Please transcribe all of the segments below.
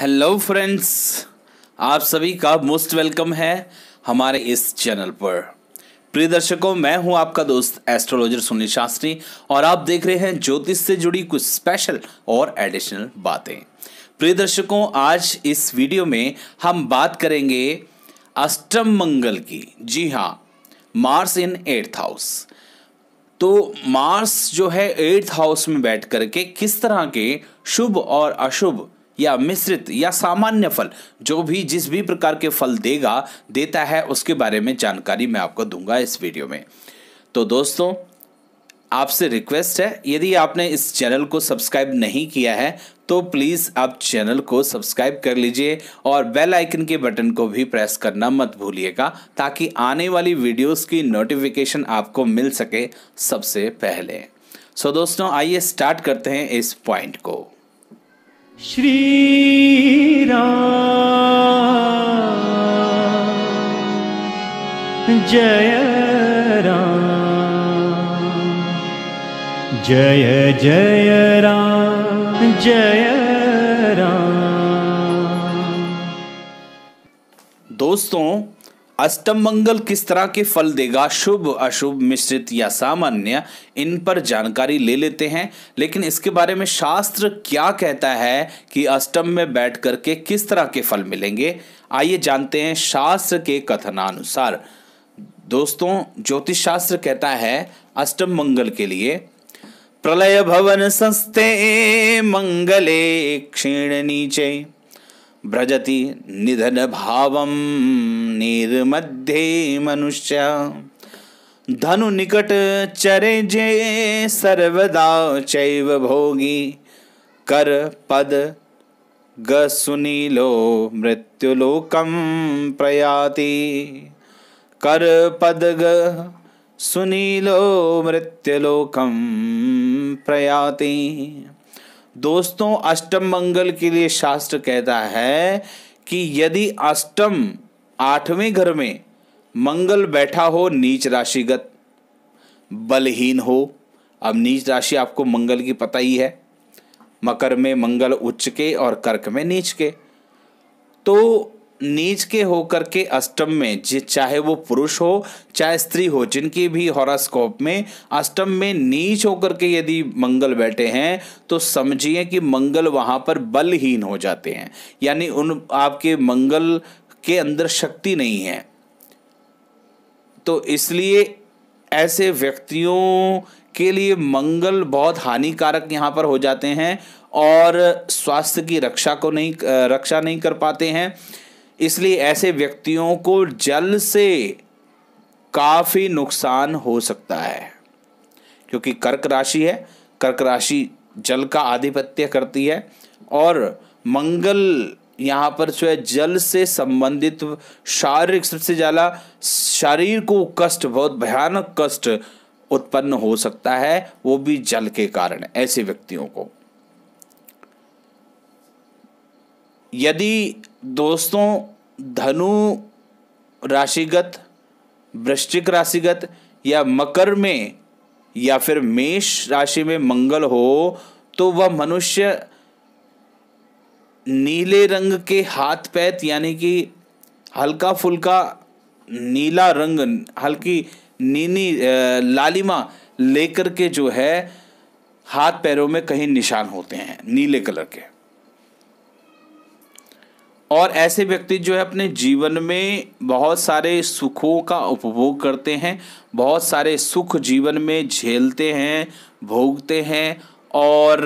hello friends आप सभी का मोस्ट वेलकम है हमारे इस चैनल पर प्रिय दर्शकों मैं हूं आपका दोस्त एस्ट्रोलॉजर सुनील शास्त्री और आप देख रहे हैं ज्योतिष से जुड़ी कुछ स्पेशल और एडिशनल बातें प्रिय दर्शकों आज इस वीडियो में हम बात करेंगे अष्टम मंगल की जी हाँ मार्स इन एट्थ हाउस तो मार्स जो है एट्थ हाउस में बैठ करके किस तरह के शुभ और अशुभ या मिश्रित या सामान्य फल जो भी जिस भी प्रकार के फल देगा देता है उसके बारे में जानकारी मैं आपको दूंगा इस वीडियो में तो दोस्तों आपसे रिक्वेस्ट है यदि आपने इस चैनल को सब्सक्राइब नहीं किया है तो प्लीज़ आप चैनल को सब्सक्राइब कर लीजिए और बेल आइकन के बटन को भी प्रेस करना मत भूलिएगा ताकि आने वाली वीडियोस की नोटिफिकेशन आपको मिल सके सबसे पहले सो so दोस्तों आइए स्टार्ट करते हैं इस पॉइंट को श्री राम जय राम जय जय राम जय राम दोस्तों अष्टम मंगल किस तरह के फल देगा शुभ अशुभ मिश्रित या सामान्य इन पर जानकारी ले लेते हैं लेकिन इसके बारे में शास्त्र क्या कहता है कि अष्टम में बैठ करके किस तरह के फल मिलेंगे आइए जानते हैं शास्त्र के कथनानुसार दोस्तों ज्योतिष शास्त्र कहता है अष्टम मंगल के लिए प्रलय भवन संस्ते मंगले क्षीण नीचे ब्रजति निधन भाव निर्मध्ये मनुष्य धनु निकट चरे जे सर्वदा चैव भोगी कर पद गसुनीलो मृत्युलोकम प्रयाति कर पद ग सुनीलो मृत्युलोकम प्रयाति दोस्तों अष्टम मंगल के लिए शास्त्र कहता है कि यदि अष्टम आठवें घर में मंगल बैठा हो नीच राशिगत बलहीन हो अब नीच राशि आपको मंगल की पता ही है मकर में मंगल उच्च के और कर्क में नीच के तो नीच के होकर के अष्टम में चाहे वो पुरुष हो चाहे स्त्री हो जिनके भी हॉरास्कोप में अष्टम में नीच होकर के यदि मंगल बैठे हैं तो समझिए कि मंगल वहाँ पर बलहीन हो जाते हैं यानी उन आपके मंगल के अंदर शक्ति नहीं है तो इसलिए ऐसे व्यक्तियों के लिए मंगल बहुत हानिकारक यहाँ पर हो जाते हैं और स्वास्थ्य की रक्षा को नहीं रक्षा नहीं कर पाते हैं इसलिए ऐसे व्यक्तियों को जल से काफ़ी नुकसान हो सकता है क्योंकि कर्क राशि है कर्क राशि जल का आधिपत्य करती है और मंगल यहाँ पर जो है जल से संबंधित शारीरिक सबसे ज़्यादा शरीर को कष्ट बहुत भयानक कष्ट उत्पन्न हो सकता है वो भी जल के कारण ऐसे व्यक्तियों को यदि दोस्तों धनु राशिगत वृश्चिक राशिगत या मकर में या फिर मेष राशि में मंगल हो तो वह मनुष्य नीले रंग के हाथ पैत यानी कि हल्का फुल्का नीला रंग हल्की नीनी लालिमा लेकर के जो है हाथ पैरों में कहीं निशान होते हैं नीले कलर के और ऐसे व्यक्ति जो है अपने जीवन में बहुत सारे सुखों का उपभोग करते हैं बहुत सारे सुख जीवन में झेलते हैं भोगते हैं और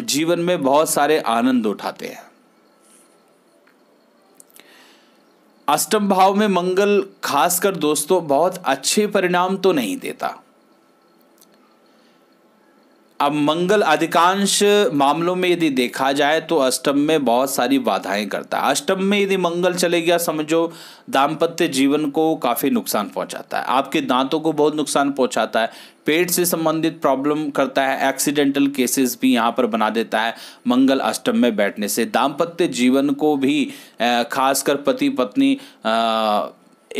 जीवन में बहुत सारे आनंद उठाते हैं अष्टम भाव में मंगल खासकर दोस्तों बहुत अच्छे परिणाम तो नहीं देता अब मंगल अधिकांश मामलों में यदि देखा जाए तो अष्टम में बहुत सारी बाधाएं करता है अष्टम में यदि मंगल चले गया समझो दाम्पत्य जीवन को काफ़ी नुकसान पहुंचाता है आपके दांतों को बहुत नुकसान पहुंचाता है पेट से संबंधित प्रॉब्लम करता है एक्सीडेंटल केसेस भी यहाँ पर बना देता है मंगल अष्टम में बैठने से दाम्पत्य जीवन को भी खासकर पति पत्नी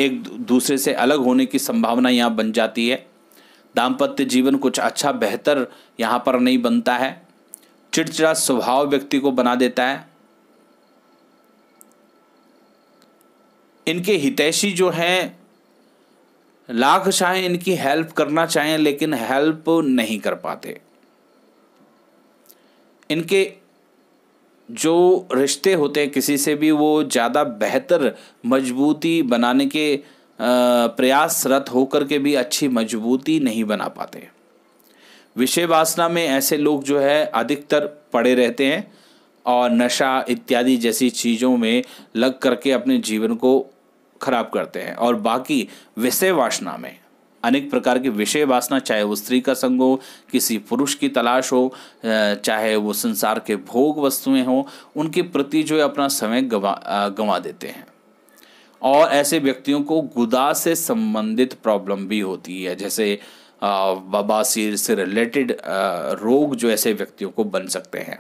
एक दूसरे से अलग होने की संभावना यहाँ बन जाती है दाम्पत्य जीवन कुछ अच्छा बेहतर यहाँ पर नहीं बनता है चिड़चिड़ा स्वभाव व्यक्ति को बना देता है इनके हितैषी जो हैं लाख चाहें इनकी हेल्प करना चाहें लेकिन हेल्प नहीं कर पाते इनके जो रिश्ते होते हैं किसी से भी वो ज़्यादा बेहतर मजबूती बनाने के प्रयासरत होकर के भी अच्छी मजबूती नहीं बना पाते विषय वासना में ऐसे लोग जो है अधिकतर पड़े रहते हैं और नशा इत्यादि जैसी चीज़ों में लग करके अपने जीवन को खराब करते हैं और बाकी विषय वासना में अनेक प्रकार की विषय वासना चाहे वो स्त्री का संग हो किसी पुरुष की तलाश हो चाहे वो संसार के भोग वस्तुएं हों उनके प्रति जो है अपना समय गवा गंवा देते हैं और ऐसे व्यक्तियों को गुदा से संबंधित प्रॉब्लम भी होती है जैसे बबासीर से रिलेटेड रोग जो ऐसे व्यक्तियों को बन सकते हैं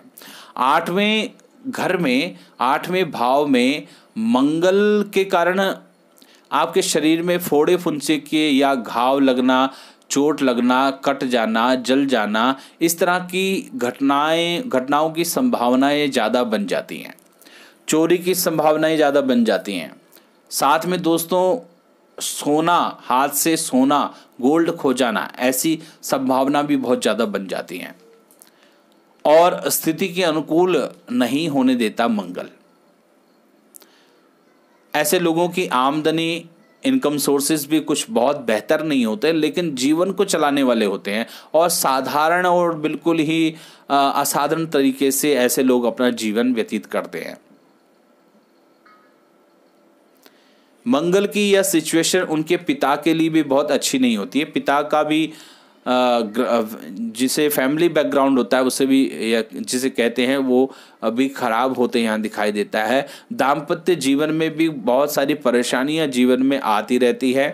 आठवें घर में आठवें भाव में मंगल के कारण आपके शरीर में फोड़े फुंसे के या घाव लगना चोट लगना कट जाना जल जाना इस तरह की घटनाएं घटनाओं की संभावनाएं ज़्यादा बन जाती हैं चोरी की संभावनाएं ज़्यादा बन जाती हैं साथ में दोस्तों सोना हाथ से सोना गोल्ड खो जाना ऐसी संभावना भी बहुत ज़्यादा बन जाती है और स्थिति के अनुकूल नहीं होने देता मंगल ऐसे लोगों की आमदनी इनकम सोर्सेज भी कुछ बहुत बेहतर नहीं होते लेकिन जीवन को चलाने वाले होते हैं और साधारण और बिल्कुल ही असाधारण तरीके से ऐसे लोग अपना जीवन व्यतीत करते हैं मंगल की यह सिचुएशन उनके पिता के लिए भी बहुत अच्छी नहीं होती है पिता का भी जिसे फैमिली बैकग्राउंड होता है उसे भी जिसे कहते हैं वो अभी ख़राब होते यहाँ दिखाई देता है दाम्पत्य जीवन में भी बहुत सारी परेशानियाँ जीवन में आती रहती है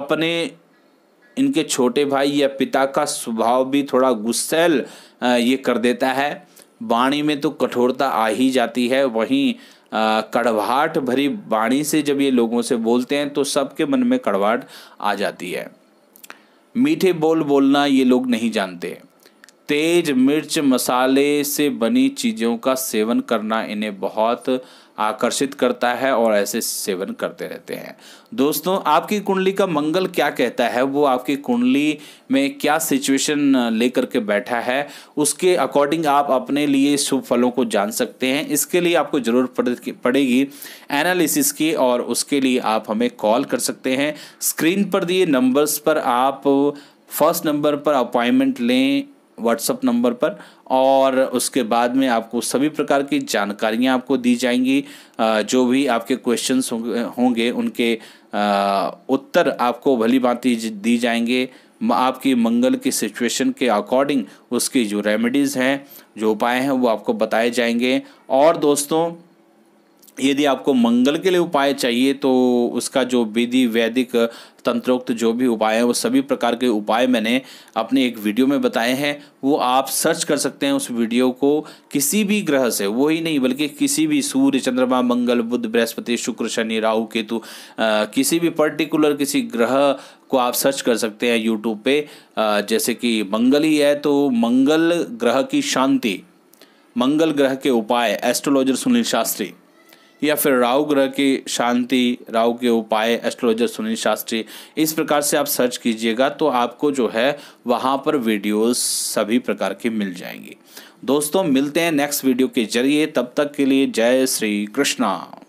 अपने इनके छोटे भाई या पिता का स्वभाव भी थोड़ा गुस्सेल ये कर देता है वाणी में तो कठोरता आ ही जाती है वहीं कड़वाहट भरी वाणी से जब ये लोगों से बोलते हैं तो सबके मन में कड़वाहट आ जाती है मीठे बोल बोलना ये लोग नहीं जानते तेज मिर्च मसाले से बनी चीज़ों का सेवन करना इन्हें बहुत आकर्षित करता है और ऐसे सेवन करते रहते हैं दोस्तों आपकी कुंडली का मंगल क्या कहता है वो आपकी कुंडली में क्या सिचुएशन लेकर के बैठा है उसके अकॉर्डिंग आप अपने लिए शुभ फलों को जान सकते हैं इसके लिए आपको ज़रूरत पड़ेगी एनालिसिस की और उसके लिए आप हमें कॉल कर सकते हैं स्क्रीन पर दिए नंबर्स पर आप फर्स्ट नंबर पर अपॉइंटमेंट लें व्हाट्सअप नंबर पर और उसके बाद में आपको सभी प्रकार की जानकारियाँ आपको दी जाएंगी जो भी आपके क्वेश्चंस होंगे उनके उत्तर आपको भली भांति दी जाएंगे आपकी मंगल की सिचुएशन के अकॉर्डिंग उसकी जो रेमेडीज़ हैं जो उपाय हैं वो आपको बताए जाएंगे और दोस्तों यदि आपको मंगल के लिए उपाय चाहिए तो उसका जो विधि वैदिक तंत्रोक्त जो भी उपाय हैं वो सभी प्रकार के उपाय मैंने अपने एक वीडियो में बताए हैं वो आप सर्च कर सकते हैं उस वीडियो को किसी भी ग्रह से वो ही नहीं बल्कि किसी भी सूर्य चंद्रमा मंगल बुध बृहस्पति शुक्र शनि राहु केतु किसी भी पर्टिकुलर किसी ग्रह को आप सर्च कर सकते हैं यूट्यूब पर जैसे कि मंगल ही है तो मंगल ग्रह की शांति मंगल ग्रह के उपाय एस्ट्रोलॉजर सुनील शास्त्री या फिर राहु ग्रह की शांति राहु के उपाय एस्ट्रोलॉजर सुनील शास्त्री इस प्रकार से आप सर्च कीजिएगा तो आपको जो है वहाँ पर वीडियोस सभी प्रकार के मिल जाएंगी दोस्तों मिलते हैं नेक्स्ट वीडियो के जरिए तब तक के लिए जय श्री कृष्णा